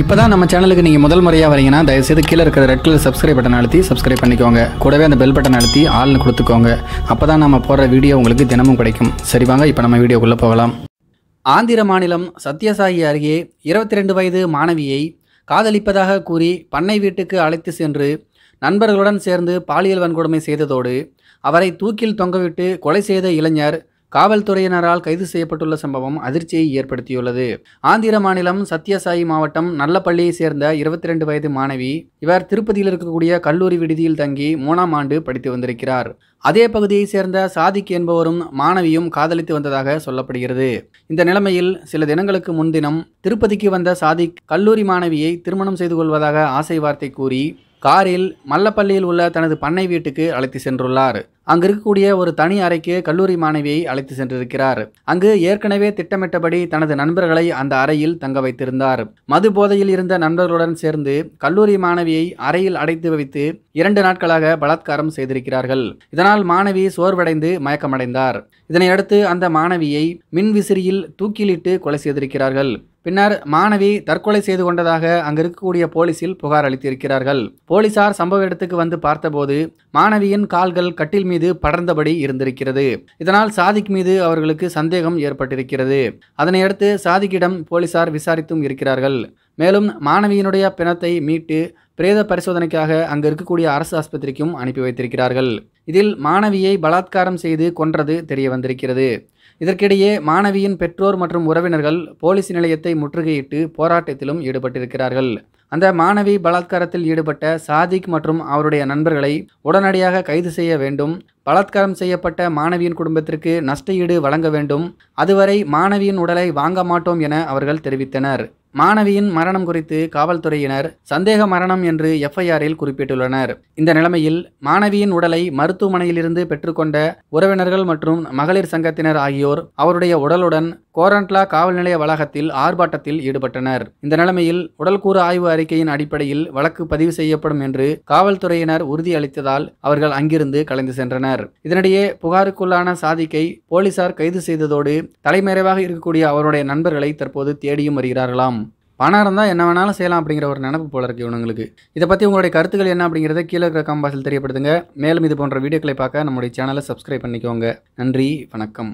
இப்போ தான் நம்ம சேனலுக்கு நீங்கள் முதல் முறையாக வரீங்கன்னா தயவுசெய்து கீழே இருக்கிற ரெட் கலர் சப்ஸ்கிரைப் பட்டன் அழுத்தி சப்ஸ்கிரைப் பண்ணிக்கோங்க கூடவே அந்த பெல் பட்டன் அழுத்தி ஆள்னு கொடுத்துக்கோங்க அப்போ தான் நம்ம போடுற வீடியோ உங்களுக்கு தினமும் கிடைக்கும் சரி வாங்க இப்போ நம்ம வீடியோக்குள்ளே போகலாம் ஆந்திர மாநிலம் சத்யசாயி அருகே இருபத்தி ரெண்டு வயது மாணவியை காதலிப்பதாக கூறி பண்ணை வீட்டுக்கு அழைத்து சென்று நண்பர்களுடன் சேர்ந்து பாலியல் வன்கொடுமை செய்ததோடு அவரை தூக்கில் தொங்கவிட்டு கொலை செய்த இளைஞர் காவல்துறையினரால் கைது செய்யப்பட்டுள்ள சம்பவம் அதிர்ச்சியை ஏற்படுத்தியுள்ளது ஆந்திர மாநிலம் சத்யசாயி மாவட்டம் நல்லப்பள்ளியை சேர்ந்த இருபத்தி ரெண்டு வயது மாணவி இவர் திருப்பதியில் இருக்கக்கூடிய கல்லூரி விடுதியில் தங்கி மூணாம் ஆண்டு படித்து வந்திருக்கிறார் அதே பகுதியை சேர்ந்த சாதிக் என்பவரும் மாணவியும் காதலித்து வந்ததாக சொல்லப்படுகிறது இந்த நிலைமையில் சில தினங்களுக்கு முன்தினம் திருப்பதிக்கு வந்த சாதிக் கல்லூரி மாணவியை திருமணம் செய்து கொள்வதாக ஆசை வார்த்தை கூறி காரில் மல்லப்பள்ளியில் உள்ள தனது பண்ணை வீட்டுக்கு அழைத்து சென்றுள்ளார் அங்கு இருக்கக்கூடிய ஒரு தனி அறைக்கு கல்லூரி மாணவியை அழைத்து சென்றிருக்கிறார் அங்கு ஏற்கனவே திட்டமிட்டபடி தனது நண்பர்களை அந்த அறையில் தங்க வைத்திருந்தார் மது போதையில் இருந்த நண்பர்களுடன் சேர்ந்து கல்லூரி மாணவியை அறையில் அடைத்து வைத்து இரண்டு நாட்களாக பலாத்காரம் செய்திருக்கிறார்கள் இதனால் மாணவி சோர்வடைந்து மயக்கமடைந்தார் இதனையடுத்து அந்த மாணவியை விசிறியில் தூக்கிலிட்டு கொலை செய்திருக்கிறார்கள் பின்னர் மாணவி தற்கொலை செய்து கொண்டதாக அங்கு இருக்கக்கூடிய போலீசில் புகார் அளித்திருக்கிறார்கள் போலீசார் சம்பவ இடத்துக்கு வந்து பார்த்தபோது மாணவியின் கால்கள் கட்டில் மீது படர்ந்தபடி இருந்திருக்கிறது இதனால் சாதிக் மீது அவர்களுக்கு சந்தேகம் ஏற்பட்டிருக்கிறது அதனையடுத்து சாதிக்கிடம் போலீசார் விசாரித்தும் இருக்கிறார்கள் மேலும் மாணவியினுடைய பிணத்தை மீட்டு பிரேத பரிசோதனைக்காக அங்கு இருக்கக்கூடிய அரசு ஆஸ்பத்திரிக்கும் அனுப்பி வைத்திருக்கிறார்கள் இதில் மாணவியை பலாத்காரம் செய்து கொன்றது தெரிய வந்திருக்கிறது இதற்கிடையே மாணவியின் பெற்றோர் மற்றும் உறவினர்கள் போலீஸ் நிலையத்தை முற்றுகையிட்டு போராட்டத்திலும் ஈடுபட்டிருக்கிறார்கள் அந்த மாணவி பலாத்காரத்தில் ஈடுபட்ட சாதிக் மற்றும் அவருடைய நண்பர்களை உடனடியாக கைது செய்ய வேண்டும் பலாத்காரம் செய்யப்பட்ட மாணவியின் குடும்பத்திற்கு நஷ்டஈடு வழங்க வேண்டும் அதுவரை மாணவியின் உடலை வாங்க மாட்டோம் என அவர்கள் தெரிவித்தனர் மாணவியின் மரணம் குறித்து காவல்துறையினர் சந்தேக மரணம் என்று எஃப்ஐஆரில் குறிப்பிட்டுள்ளனர் இந்த நிலைமையில் மாணவியின் உடலை மருத்துவமனையிலிருந்து பெற்றுக்கொண்ட உறவினர்கள் மற்றும் மகளிர் சங்கத்தினர் ஆகியோர் அவருடைய உடலுடன் கோரண்ட்லா காவல் நிலைய வளாகத்தில் ஆர்ப்பாட்டத்தில் ஈடுபட்டனர் இந்த நிலைமையில் உடல்கூறு ஆய்வு அறிக்கையின் அடிப்படையில் வழக்கு பதிவு செய்யப்படும் என்று காவல்துறையினர் உறுதியளித்ததால் அவர்கள் அங்கிருந்து கலைந்து சென்றனர் இதனிடையே புகாருக்குள்ளான சாதிக்கை போலீசார் கைது செய்ததோடு தலைமறைவாக இருக்கக்கூடிய அவருடைய நண்பர்களை தற்போது தேடியும் வருகிறார்களாம் பணம் இருந்தால் என்ன வேணாலும் செய்யலாம் அப்படிங்கிற ஒரு நினப்பு போல இருக்கு இவங்களுக்கு இதை பற்றி உங்களுடைய கருத்துக்கள் என்ன அப்படிங்கிறத கீழே இருக்கிற காம்பாசில் தெரியப்படுத்துங்க மேலும் இது போன்ற வீடியோக்களை பார்க்க நம்முடைய சேனலை சப்ஸ்கிரைப் பண்ணிக்கோங்க நன்றி வணக்கம்